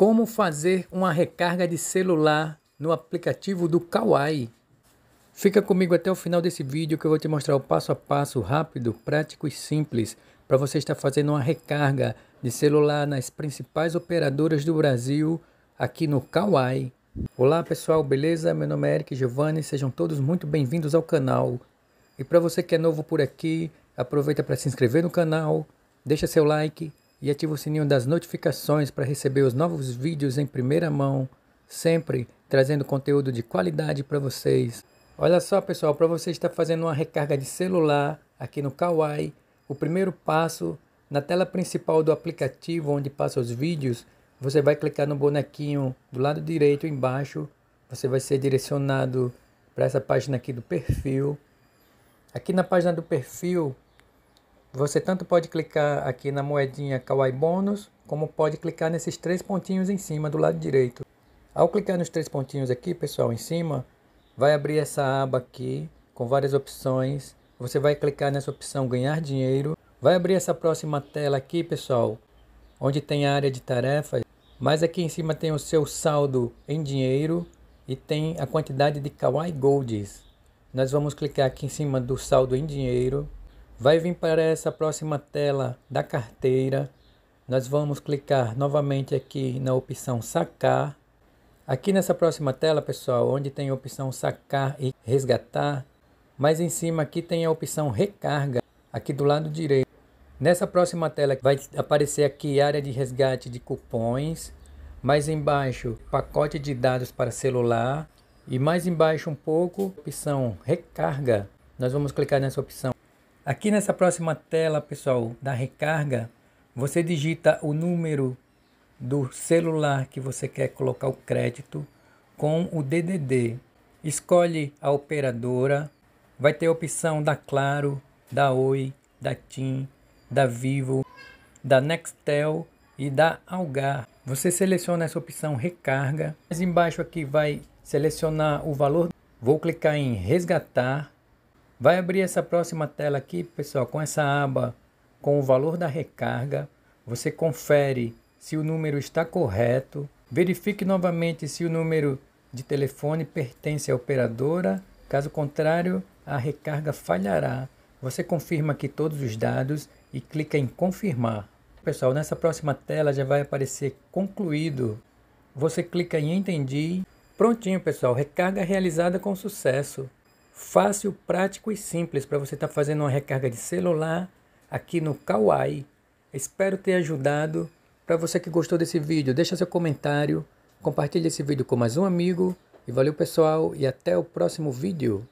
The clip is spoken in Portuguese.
Como fazer uma recarga de celular no aplicativo do Kawaii. Fica comigo até o final desse vídeo que eu vou te mostrar o passo a passo rápido, prático e simples para você estar fazendo uma recarga de celular nas principais operadoras do Brasil aqui no Kawaii. Olá pessoal, beleza? Meu nome é Eric Giovanni, sejam todos muito bem-vindos ao canal. E para você que é novo por aqui, aproveita para se inscrever no canal, deixa seu like e ative o sininho das notificações para receber os novos vídeos em primeira mão, sempre trazendo conteúdo de qualidade para vocês. Olha só, pessoal, para você estar fazendo uma recarga de celular aqui no Kawai, o primeiro passo na tela principal do aplicativo onde passa os vídeos, você vai clicar no bonequinho do lado direito embaixo, você vai ser direcionado para essa página aqui do perfil. Aqui na página do perfil, você tanto pode clicar aqui na moedinha Kawaii Bônus, como pode clicar nesses três pontinhos em cima do lado direito. Ao clicar nos três pontinhos aqui, pessoal, em cima, vai abrir essa aba aqui com várias opções. Você vai clicar nessa opção ganhar dinheiro. Vai abrir essa próxima tela aqui, pessoal, onde tem a área de tarefas. Mas aqui em cima tem o seu saldo em dinheiro e tem a quantidade de Kawaii Golds. Nós vamos clicar aqui em cima do saldo em dinheiro Vai vir para essa próxima tela da carteira. Nós vamos clicar novamente aqui na opção sacar. Aqui nessa próxima tela, pessoal, onde tem a opção sacar e resgatar, mais em cima aqui tem a opção recarga, aqui do lado direito. Nessa próxima tela vai aparecer aqui área de resgate de cupons, mais embaixo pacote de dados para celular e mais embaixo um pouco opção recarga. Nós vamos clicar nessa opção Aqui nessa próxima tela, pessoal, da recarga, você digita o número do celular que você quer colocar o crédito com o DDD. Escolhe a operadora, vai ter a opção da Claro, da Oi, da TIM, da Vivo, da Nextel e da Algar. Você seleciona essa opção recarga. Mais embaixo aqui vai selecionar o valor. Vou clicar em resgatar Vai abrir essa próxima tela aqui, pessoal, com essa aba com o valor da recarga. Você confere se o número está correto. Verifique novamente se o número de telefone pertence à operadora. Caso contrário, a recarga falhará. Você confirma aqui todos os dados e clica em confirmar. Pessoal, nessa próxima tela já vai aparecer concluído. Você clica em entendi. Prontinho, pessoal, recarga realizada com sucesso fácil, prático e simples para você estar tá fazendo uma recarga de celular aqui no Kawaii. Espero ter ajudado. Para você que gostou desse vídeo, deixa seu comentário, compartilhe esse vídeo com mais um amigo e valeu pessoal e até o próximo vídeo.